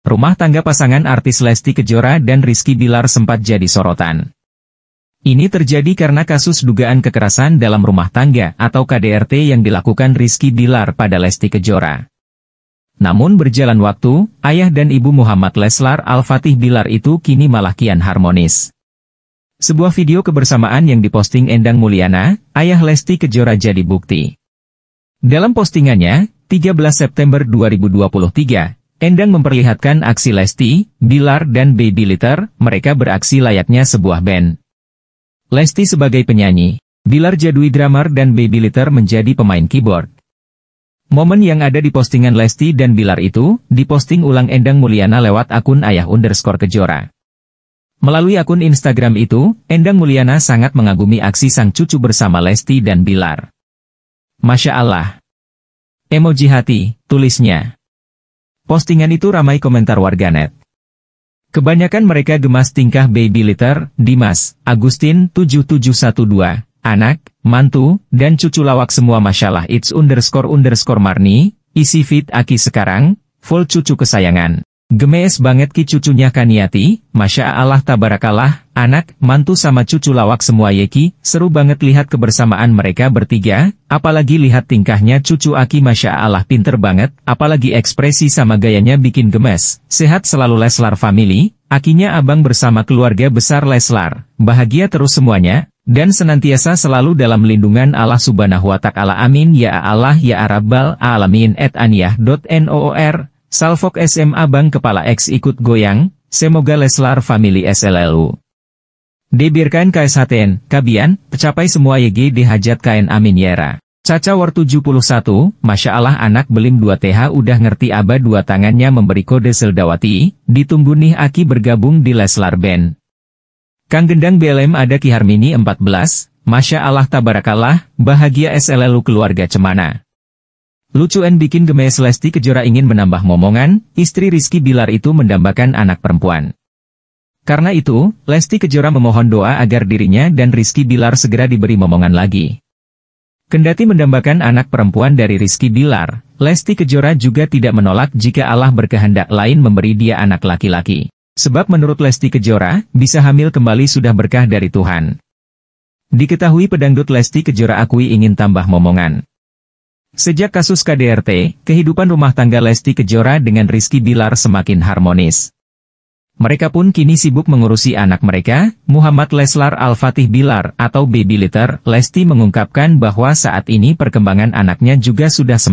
Rumah tangga pasangan artis Lesti Kejora dan Rizky Bilar sempat jadi sorotan. Ini terjadi karena kasus dugaan kekerasan dalam rumah tangga atau KDRT yang dilakukan Rizky Bilar pada Lesti Kejora. Namun berjalan waktu, ayah dan ibu Muhammad Leslar Al-Fatih Bilar itu kini malah kian harmonis. Sebuah video kebersamaan yang diposting Endang Mulyana, ayah Lesti Kejora jadi bukti. Dalam postingannya, 13 September 2023, Endang memperlihatkan aksi Lesti, Bilar dan Baby Litter, mereka beraksi layaknya sebuah band. Lesti sebagai penyanyi, Bilar jadui drummer dan Baby Litter menjadi pemain keyboard. Momen yang ada di postingan Lesti dan Bilar itu, diposting ulang Endang Mulyana lewat akun ayah underscore kejora. Melalui akun Instagram itu, Endang Mulyana sangat mengagumi aksi sang cucu bersama Lesti dan Bilar. Masya Allah. Emoji hati, tulisnya. Postingan itu ramai komentar warganet. Kebanyakan mereka gemas tingkah baby litter, Dimas, Agustin 7712, anak, mantu, dan cucu lawak semua masalah it's underscore underscore marni, isi fit aki sekarang, full cucu kesayangan. Gemes banget ki cucunya Kaniati, Masya Allah tabarakallah, anak, mantu sama cucu lawak semua Yeki, ya seru banget lihat kebersamaan mereka bertiga, apalagi lihat tingkahnya cucu Aki Masya Allah pinter banget, apalagi ekspresi sama gayanya bikin gemes, sehat selalu Leslar family, Akinya abang bersama keluarga besar Leslar, bahagia terus semuanya, dan senantiasa selalu dalam lindungan Allah subhanahu wa ta'ala amin ya Allah ya Arabbal alamin at aniyah.noor, Salfok SMA Bank Kepala X ikut goyang, semoga Leslar Family SLLU. Dibirkan KSHTN, Kabian, pecapai semua YG dihajat kain amin yera. Caca War 71, Masya Allah anak belim 2TH udah ngerti aba dua tangannya memberi kode Seldawati, ditunggu nih Aki bergabung di Leslar Band. Kang Gendang BLM ada Ki Harmini 14, Masya Allah tabarakallah, bahagia SLLU keluarga cemana. Lucuan bikin gemes Lesti Kejora ingin menambah momongan, istri Rizky Bilar itu mendambakan anak perempuan. Karena itu, Lesti Kejora memohon doa agar dirinya dan Rizky Bilar segera diberi momongan lagi. Kendati mendambakan anak perempuan dari Rizky Bilar, Lesti Kejora juga tidak menolak jika Allah berkehendak lain memberi dia anak laki-laki. Sebab menurut Lesti Kejora, bisa hamil kembali sudah berkah dari Tuhan. Diketahui pedangdut Lesti Kejora akui ingin tambah momongan. Sejak kasus KDRT, kehidupan rumah tangga Lesti Kejora dengan Rizky Bilar semakin harmonis. Mereka pun kini sibuk mengurusi anak mereka, Muhammad Leslar Al-Fatih Bilar atau Baby Litter. Lesti mengungkapkan bahwa saat ini perkembangan anaknya juga sudah semakin